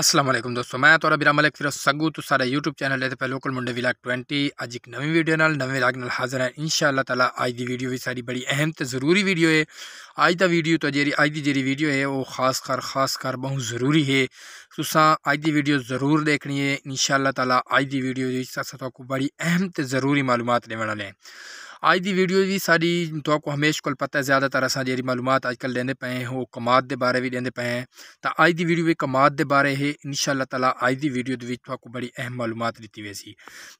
असलम दोस्तों मैं तो बिरा मलिक फिर सगू तो सारे यूट्यूब चैनल है लोकल मुंडे विलाग ट्वेंटी अज एक नवी वीडियो नवे विलाग न हाजिर है इन शाला तला अज की वीडियो भी सारी बड़ी अहम तो जरूरी वीडियो है अज का वीडियो तो जी अज की जी वीडियो है वह खास कर खास कर बहुत जरूरी है तुसा अज की वीडियो जरूर देखनी है इनशाला तला अज की वीडियो तो बड़ी अहम तो जरूरी मालूम देने वाले हैं आज की वीडियो भी सारी तो आपको हमेशा को पता है ज़्यादातर असा जी मालूमत अजक लेंदे पे हैं वो कमाद के बारे भी लेंदे पे हैं तो अज की वीडियो भी कमात के बारे ही इन शाला तला अज की वीडियो तो बड़ी अहम मालूम दी हुई थी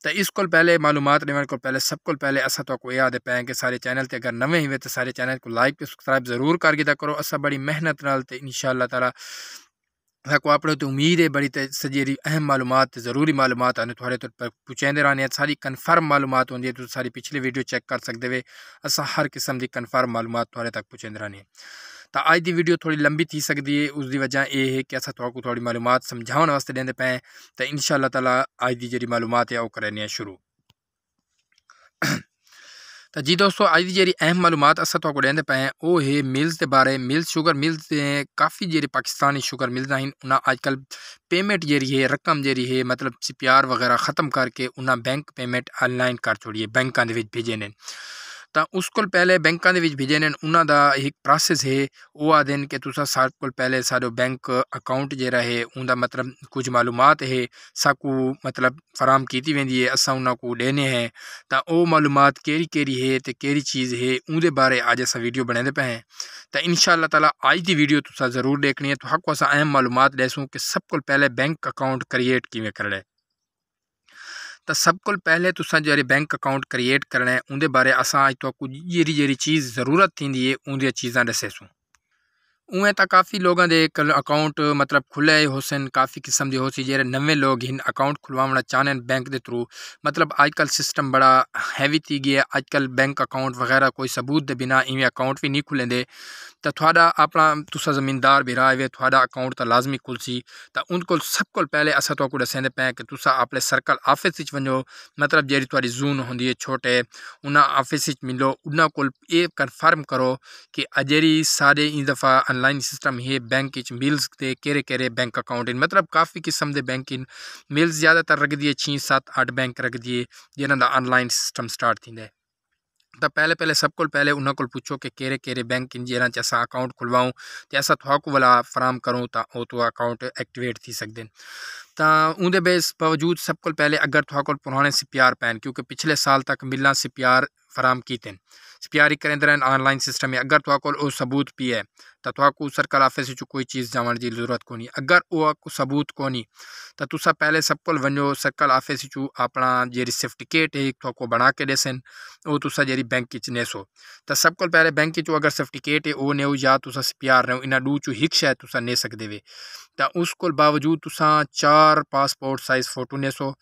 तो इस को पहले मालूम लेने को पहले सब को पहले असा तो यह आदि पे कि सारे चैनल से अगर नवे हुए तो सारे चैनल को लाइक सबसक्राइब जरूर कर दिया करो असा बड़ी मेहनत नाल इन शाला तला कोपड़े तो उम्मीद है बड़ी सॼी अहम मालूम ज़रूरी मालूम आने थोड़े तौर पर पुचाईंदे रहंदे सारी कन्फर्म मालूम होंगी आहे सारी पिछली वीडियो चैक कर सकते वे हर क़िस्म की कन्फर्म मालूम थोड़े तक पुचाईंदे रहंदे ਤਾਂ की वीडियो थोड़ी लंबी थी ਥੀ है उसकी वजह यह है कि ਹੈ ਕਿ ਅਸਾਂ ਤੁਹਾਨੂੰ ਥੋੜੀ ਮਾਲੂਮਾਤ ਸਮਝਾਉਣ ਵਾਸਤੇ ਦਿੰਦੇ ਪਏ ਤਾਂ ਇਨਸ਼ਾ ਅੱਲਾਹ ਤਾਲਾ ਅੱਜ ਦੀ ਜਿਹੜੀ ਮਾਲੂਮਾਤ ਹੈ ਉਹ ਕਰਨੀ ਹੈ तो जी दोस्तों अज की जी अहम मालूम असर तुहाको देंदे पे हैं वो है मिल्स के बारे मिल्स शुगर मिल्स काफ़ी जी पाकिस्तानी शुगर मिल्स हैं उन्हें अजकल पेमेंट जी है रकम जी है मतलब सी पी आर वगैरह ख़त्म करके उन्हें बैंक पेमेंट ऑनलाइन कर छोड़िए बैंकों के भेजे ने तो उस को पहले बैंकों के भेजे ने उन्हों का एक प्रोसैस है वह आते हैं कि सारे को पहले सो बैंक अकाउंट जरा है उनका मतलब कुछ मालूमत है सबको मतलब फराहम की वेंदी है असा उन्होंने को देने हैं तो वह मालूमत कही कही है तो कि चीज़ है उनके बारे अज अस वीडियो बनाते पे हैं तो इन शाला तला अज की वीडियो तुम जरूर देखनी है तो हक अस अहम मालूमत देसूँ कि सब को पहले बैंक अकाउंट क्रिएट किए करें तो सब को पहले तुसां जॾहिं बैंक अकाउंट क्रिएट करना है उन बारे असा अज तक कुझु जहिड़ी चीज़ ज़रूरत थी आहे उन चीज़ां ॾिसेसूं उवें तो काफ़ी लोगों के कल अकाउंट मतलब खुले हो सन काफ़ी किस्म के हो सी जे नवे लोग इन अकाउंट खुलवाना चाहते हैं बैंक के थ्रू मतलब अजक सिस्टम बड़ा हैवी थी गया है बैंक अकाउंट वगैरह कोई सबूत के बिना इवें अकाउंट भी नहीं खुलेंदे तो थोड़ा अपना तुसा जमींदार भी रहा थोड़ा अकाउंट तो लाजमी खुल सी तो उन को सब को पहले असर तो दसें पे कि अपने सर्कल ऑफिस वजो मतलब जी थी जून होंगी है छोटे उन्होंने ऑफिस मिलो उन्होंने को कन्फर्म करो कि अजेरी सारे इन दफा ऑनलाइन सिस्टम है बैंक मिल्स के केरे केरे बैंक अकाउंट मतलब काफ़ी किस्म के बैंक मिल्स ज़्यादातर रख दिए छः सत्त अठ बैंक रख दिए जिन्हों का ऑनलाइन सिस्टम स्टार्ट तो पहले पहले सब को पहले उन्हों को पुछो कि केरे केरे बैंक जहाँ अस अकाउंट खुलवाऊँ तो असा थोक वाला फार्म करूँ तो वो तो अकाउंट एक्टिवेट थी सकते हैं तो उन्हें बेस बावजूद सब को पहले अगर थोड़े को पुराने सिपियार पैन क्योंकि पिछले साल तक मिलना सिपियार फराम की थे स्पियारी करेंदड़ ऑनलाइन सिस्टम में अगर तव्हां कोल सबूत पी है तो तव्हां को सर्कल ऑफिस जो कोई चीज़ ॼाणण की ज़रूरत को अगर वह सबूत को तुसा पहले सब को वनो सर्कल ऑफिस जो अपना जी सर्टिफिकेट है तव्हां को बणा के ॾिसनि वो तुसा जी बैंक नेसो तो सब को पहले बैंक चु अगर सर्टिफिकेट है वह नो या तुसा स्पियार नेओ इन डू चु हिक शायद तुसा ने सकते वे तो उस को बावजूद तुसा चार पासपोर्ट साइज़ फ़ोटो नेसो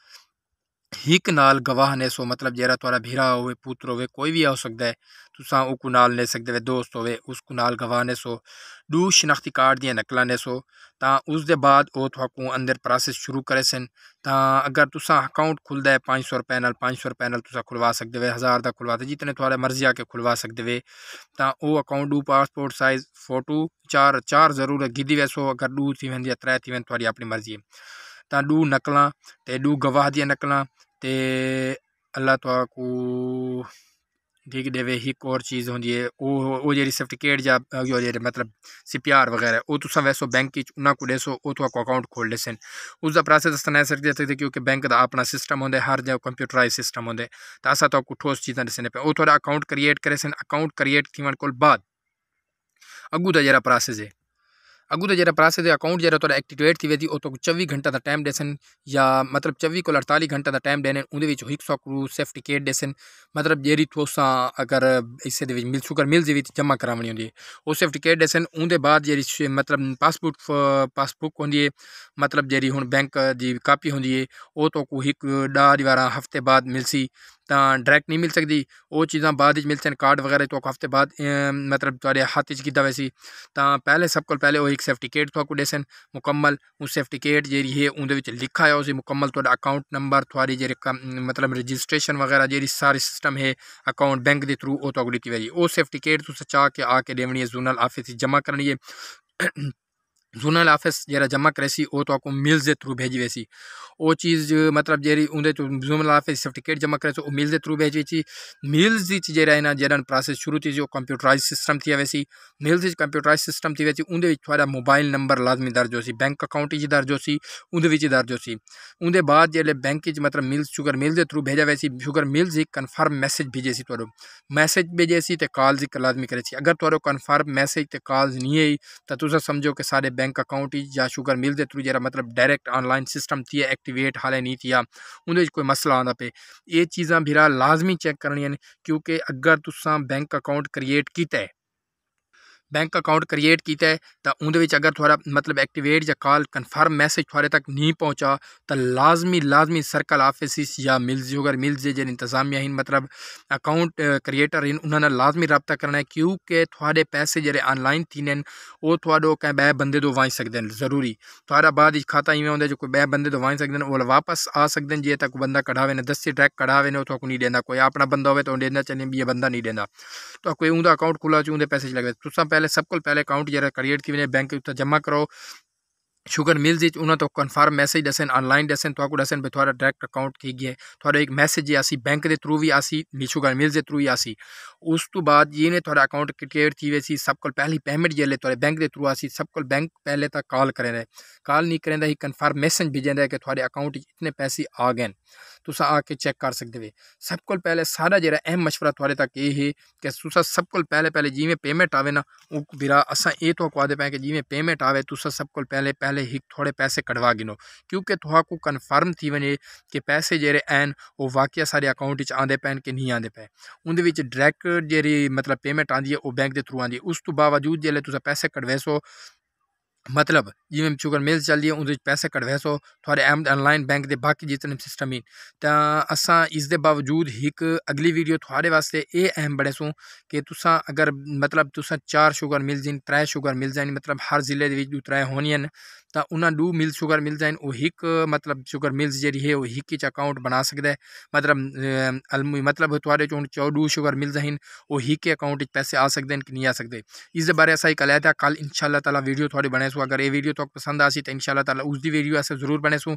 ਹੀਕ ਨਾਲ ਗਵਾਹ ਨੇ ਸੋ ਮਤਲਬ ਜਿਹੜਾ ਤੁਹਾਡਾ ਭੀਰਾ ਹੋਵੇ ਪੁੱਤਰ ਹੋਵੇ ਕੋਈ ਵੀ ਹੋ ਸਕਦਾ ਹੈ ਤੁਸੀਂ ਉਹ ਕੋ ਨਾਲ ਲੈ ਸਕਦੇ ਹੋ ਦੋਸਤ ਹੋਵੇ ਉਸ ਕੋ ਨਾਲ ਗਵਾਹ ਨੇ ਸੋ ਦੂ ਸ਼ਨਾਖਤੀ ਕਾਰਡ ਦੀਆਂ ਨਕਲਾਂ ਨੇ ਸੋ ਤਾਂ ਉਸ ਦੇ ਬਾਅਦ ਉਹ ਤੁਹਾਨੂੰ ਅੰਦਰ ਪ੍ਰੋਸੈਸ ਸ਼ੁਰੂ ਕਰੇ ਸਨ ਤਾਂ ਅਗਰ ਤੁਸੀਂ ਅਕਾਊਂਟ ਖੁੱਲਦਾ ਹੈ 500 ਰੁਪਏ ਨਾਲ 500 ਰੁਪਏ ਨਾਲ ਤੁਸੀਂ ਖੁਲਵਾ ਸਕਦੇ ਹੋ 1000 ਦਾ ਖੁਲਵਾ ਤੇ ਜਿੰਨੇ ਤੁਹਾਡੇ ਮਰਜ਼ੀ ਆ ਕੇ ਖੁਲਵਾ ਸਕਦੇ ਹੋ ਤਾਂ ਉਹ ਅਕਾਊਂਟ ਦੋ ਪਾਸਪੋਰਟ ਸਾਈਜ਼ ਫੋਟੋ ਚਾਰ ਚਾਰ ਜ਼ਰੂਰ ਗਿੱਦੀ ਵੈਸੋ ਅਗਰ ਦੂ ਥੀ ਵੰਦੀ ਤਰੇ ਥੀ ਵੰਦ ਤੁਹਾਡੀ ਆਪਣੀ ਮਰਜ਼ੀ ਹੈ ਤਾਂ ਦੂ ਨਕਲਾਂ ਤੇ ਦੂ ਗਵਾਹ ਦੀਆਂ ਨਕਲਾਂ तो अल्लाह तुआ को जेह्की देवे इक और चीज़ होंगी है वो वो जी सर्टिफिकेट जां मतलब सी वगैरह वो बगैरा वैसो तुसें वैसे बैंक च उन्ना कोल दस्सो ओह् थुआढ़ा अकाउंट खोह्ली उसका उसदा प्रासैस दस्सना सकते थे क्योंकि बैंक का अपना सिस्टम होंगे हर जगह कंप्यूटराइज सिस्टम होंदे ते असें तुआको ठोस चीज़ां दस्सने ओह् थोड़ा अकाउंट क्रिएट करे सन अकाउंट क्रिएट थी को बाद अगू का जरा प्रासैस है ਅਗੂ ਦਾ ਜਿਹੜਾ ਪ੍ਰੋਸੈਸ ਦੇ ਅਕਾਊਂਟ ਜਿਹੜਾ ਤੁਹਾਡਾ ਐਕਟੀਵੇਟ ਥੀਵੇ ਦੀ ਉਹ ਤੋਂ 24 ਘੰਟਾ ਦਾ ਟਾਈਮ ਦੇਸਨ ਜਾਂ ਮਤਲਬ 24 ਕੋ 48 ਘੰਟਾ ਦਾ ਟਾਈਮ ਦੇਣ ਉਹਦੇ ਵਿੱਚ ਹੋਇਕ ਸੌ ਕਰੂ ਸਰਟੀਫਿਕੇਟ ਦੇਸਨ ਮਤਲਬ ਜੇਰੀ ਥੋਸਾ ਅਗਰ ਇਸੇ ਦੇ ਵਿੱਚ ਮਿਲ ਸ਼ੁਕਰ ਮਿਲ ਜੀ ਵਿੱਚ ਜਮਾ ਕਰਾਉਣੀ ਹੁੰਦੀ ਹੈ ਸੇਫਟੀ ਸਰਟੀਫਿਕੇਟ ਦੇਸਨ ਉਹਦੇ ਬਾਅਦ ਜੇਰੀ ਮਤਲਬ ਪਾਸਪੋਰਟ ਪਾਸਬੁੱਕ ਹੁੰਦੀ ਹੈ ਮਤਲਬ ਜੇਰੀ ਹੁਣ ਬੈਂਕ ਦੀ ਕਾਪੀ ਹੁੰਦੀ ਹੈ ਉਹ ਤੋਂ ਕੋ ਇੱਕ ਡਾ ਦਿਵਾਰਾ ਹਫਤੇ ਬਾਅਦ ਮਿਲਸੀ ਡਾਇਰੈਕਟ ਨਹੀਂ ਮਿਲ ਸਕਦੀ ਉਹ ਚੀਜ਼ਾਂ ਬਾਅਦ ਵਿੱਚ ਮਿਲ ਸਨ ਕਾਰਡ ਵਗੈਰਾ ਤੋਂ ਹਫਤੇ ਬਾਅਦ ਮਤਲਬ ਤੁਹਾਡੇ ਹੱਥ ਵਿੱਚ ਕਿੱਦਾਂ ਵੈਸੀ ਤਾਂ ਪਹਿਲੇ ਸਭ ਕੋਲ ਪਹਿਲੇ ਉਹ ਇੱਕ ਸਰਟੀਫਿਕੇਟ ਤੁਹਾਨੂੰ ਦੇ ਸਨ ਮੁਕੰਮਲ ਉਹ ਸਰਟੀਫਿਕੇਟ ਜਿਹੜੀ ਹੈ ਉਹਦੇ ਵਿੱਚ ਲਿਖਾ ਹੈ ਉਸ ਮੁਕੰਮਲ ਤੁਹਾਡਾ ਅਕਾਊਂਟ ਨੰਬਰ ਤੁਹਾਡੀ ਜਿਹੜੀ ਮਤਲਬ ਰਜਿਸਟ੍ਰੇਸ਼ਨ ਵਗੈਰਾ ਜਿਹੜੀ ਸਾਰੀ ਸਿਸਟਮ ਹੈ ਅਕਾਊਂਟ ਬੈਂਕ ਦੇ ਥਰੂ ਉਹ ਤੁਹਾਨੂੰ ਦਿੱਤੀ ਹੋਈ ਉਹ ਸਰਟੀਫਿਕੇਟ ਤੁਸੀਂ ਚਾਹ ਕੇ ਆ ਕੇ ਦੇਵਣੀ ਹੈ ਜ਼ੋਨਲ ਆਫਿਸ ਵਿੱਚ ਜਮ੍ਹਾਂ ਕਰਨੀ ਹੈ जूनल ऑफिस जरा जमा करे वो तो आपको मिल्स के थ्रू भेज वे वो चीज़ मतलब जी उन तो जूनल ऑफिस सर्टिफिकेट जमा करे वो मिल्स के थ्रू भेज वेसी मिल्स जरा जरा प्रोसेस शुरू थी कंप्यूटराइज सिस्टम थी वैसी मिल्स कंप्यूटराइज सिस्टम थी वैसी उन्हें मोबाइल नंबर लाजमी दर्ज हो बैंक अकाउंट ही दर्ज होती दर्ज होती उन्हें बाद जल्द बैंक मतलब मिल्स शुगर मिल्स के थ्रू भेजा वैसी शुगर मिल्स ही कन्फर्म मैसेज भेजे से मैसेज भेजे तो कॉल्स एक लाजमी करे अगर थोड़ा कन्फर्म मैसेज तो कॉल्स नहीं आई तो समझो कि सारे बैंक अकाउंट या शुगर मिल दे थ्रू जरा मतलब डायरेक्ट ऑनलाइन सिस्टम थी एक्टिवेट हाले नहीं थी उन्हें कोई मसला आता पे ये चीज़ा भी लाजमी चैक करनियां क्योंकि अगर तुस बैंक अकाउंट क्रिएट किया है बैंक अकाउंट क्रिएट किया तो उन्हें अगर थोड़ा मतलब एक्टिवेट या कॉल कन्फर्म मैसेज थोड़े तक नहीं पहुँचा तो लाजमी लाजमी सर्कल ऑफिस या मिल्स अगर मिल्स जिन इंतजामिया मतलब अकाउंट क्रिएटर इन उन्होंने लाजमी रबता करना है क्योंकि थोड़े पैसे जो ऑनलाइन थी वो थोड़े कै बह बंदे तो वाई सकते हैं जरूरी थोड़ा बाद खाता इवें होंगे जो कोई बह बंदे तो वाई सकते हैं वापस आ सकते हैं जे तक बंद कढ़ावे ने दस्सी ट्रैक कढ़ावे ने तो नहीं देता कोई अपना बंदा हो तो देना चाहिए भी ये नहीं देता तो कोई उनका अकाउंट खुला उन्हें पैसे लगे तुसा तो पहले सबको पहले अकाउंट जरा क्रिएट की बैंक उत्तर जमा करो शुगर मिल जी उन्होंने तो कन्फर्म मैसेज दसन ऑनलाइन दसन तो दसन भी थोड़ा डायरेक्ट अकाउंट की गए थोड़ा एक मैसेज ही आसी बैंक के थ्रू भी आसी शुगर मिल के थ्रू ही आसी उस तो बाद ये ने थोड़ा अकाउंट क्रिएट थी वे सब को पहली पेमेंट जल्द थोड़े बैंक के थ्रू आसी सब को बैंक पहले तक कॉल करें कॉल नहीं करें ही मैसेज भेजें कि थोड़े अकाउंट इतने पैसे आ गए ਤੁਸੀਂ ਆ ਕੇ ਚੈੱਕ ਕਰ ਸਕਦੇ ਵੇ ਸਭ ਕੋਲ ਪਹਿਲੇ ਸਾਰਾ ਜਿਹੜਾ ਅਹਿਮ مشورہ ਤੁਹਾਡੇ ਤੱਕ ਇਹ ਹੈ ਕਿ ਤੁਸੀਂ ਸਭ ਕੋਲ ਪਹਿਲੇ ਪਹਿਲੇ ਜਿਵੇਂ ਪੇਮੈਂਟ ਆਵੇ ਨਾ ਉਹ ਵੀਰਾ ਅਸਾਂ ਇਹ ਤੋਂ ਕਹਦੇ ਪਏ ਕਿ ਜਿਵੇਂ ਪੇਮੈਂਟ ਆਵੇ ਤੁਸੀਂ ਸਭ ਕੋਲ ਪਹਿਲੇ ਪਹਿਲੇ ਹੀ ਥੋੜੇ ਪੈਸੇ ਕਢਵਾ ਗਿਨੋ ਕਿਉਂਕਿ ਤੁਹਾਕੂ ਕਨਫਰਮ ਥੀ ਵਨੇ ਕਿ ਪੈਸੇ ਜਿਹੜੇ ਐਨ ਉਹ ਵਾਕਿਆ ਸਾਡੇ ਅਕਾਊਂਟ ਵਿੱਚ ਆਂਦੇ ਪੈਣ ਕਿ ਨਹੀਂ ਆਂਦੇ ਪਏ ਉਹਦੇ ਵਿੱਚ ਡਾਇਰੈਕਟ ਜਿਹੜੀ ਮਤਲਬ ਪੇਮੈਂਟ ਆਂਦੀ ਹੈ ਉਹ ਬੈਂਕ ਦੇ ਥਰੂ ਆਂਦੀ ਹੈ ਉਸ ਤੋਂ ਬਾਵਜੂਦ ਜਿਹੜੇ ਤੁਸੀਂ ਪੈਸੇ ਕਢਵੇਸੋ मतलब जिम्मे चुकर मेल चलदी ऐ उं'दे च पैसे कढवाई थोड़े थुआढ़े ऑनलाइन बैंक के बाकी जितने सिस्टम हैन तो असां इस बावजूद एक अगली वीडियो थोड़े वास्ते ये अहम सो कि अगर मतलब तुसा चार शुगर मिल जाए त्रै शुगर मिल जाए मतलब हर जिले दे त्रै होनियां तो उन्होंने मिल शुगर मिल जाए वह हिक मतलब शुगर मिल्स जी है हिक अकाउंट बना सकता है मतलब अलमु मतलब थोड़े चो चौदू शुगर मिल जाए वो हिक अकाउंट पैसे आ सकते हैं कि नहीं आ सकते इस बारे असा एक अलहता कल इनशाला तला वीडियो थोड़े बने सू अगर ये वीडियो तक पसंद आई तो इनशाला तला उसकी वीडियो अस जरूर बने सू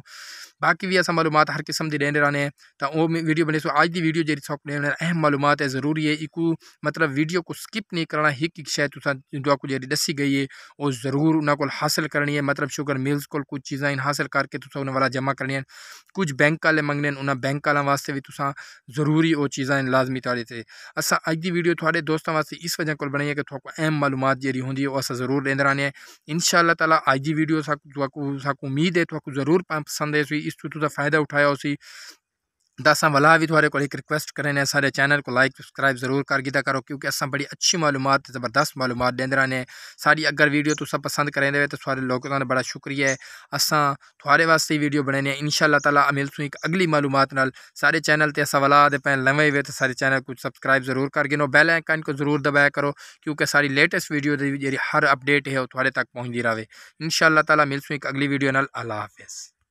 बाकी भी ऐसा मालूम हर किस्म की रेंदे रहने तो वो वीडियो बने सू अज की वीडियो जी सौ अहम मालूम है जरूरी है एक मतलब वीडियो को स्किप नहीं करना एक शायद तुम जो आपको जारी दसी गई है वो जरूर उन्होंने को हासिल करनी है मतलब शुगर अगर मिल्स को कुछ चीज़ा इन हासिल करके तुम उन्हें वाला जमा करनी है कुछ बैंक आह्ले मंगने उन्हें बैंक आह्लें वास्ते भी तुसा जरूरी वो चीज़ा इन लाजमी थोड़े से असा अज की वीडियो थोड़े दोस्तों वास्ते इस वजह को बनाई है कि थोड़ा अहम मालूम जी होंगी वो अस जरूर लेंदे रहने इन शाला तला अज की वीडियो उम्मीद है थोड़ा जरूर पसंद है इस तू फायदा उठाया उसी दसा असां वला थोड़े को एक रिक्वेस्ट करें सारे चैनल को लाइक सब्सक्राइब ज़रूर कर कारगिदा करो क्योंकि असं बड़ी अच्छी मालूम ज़बरदस्त मालूम देंदे रहने सारी अगर वीडियो तुम पसंद करें तो सारे लोगों का बड़ा शुक्रिया है असा थोड़े वास्ते वीडियो बनाने इन शाला तला सू एक अगली मालूम सारे चैनल से असा वला दे पैन हुए तो सारे चैनल को सब्सक्राइब ज़रूर कर गए बैल आइकन को ज़रूर दबाया करो क्योंकि सारी लेटेस्ट वीडियो की जी हर अपडेट है वो थोड़े तक पहुँचती रहे इन शाला तला सू एक अगली वीडियो नाला हाफिज़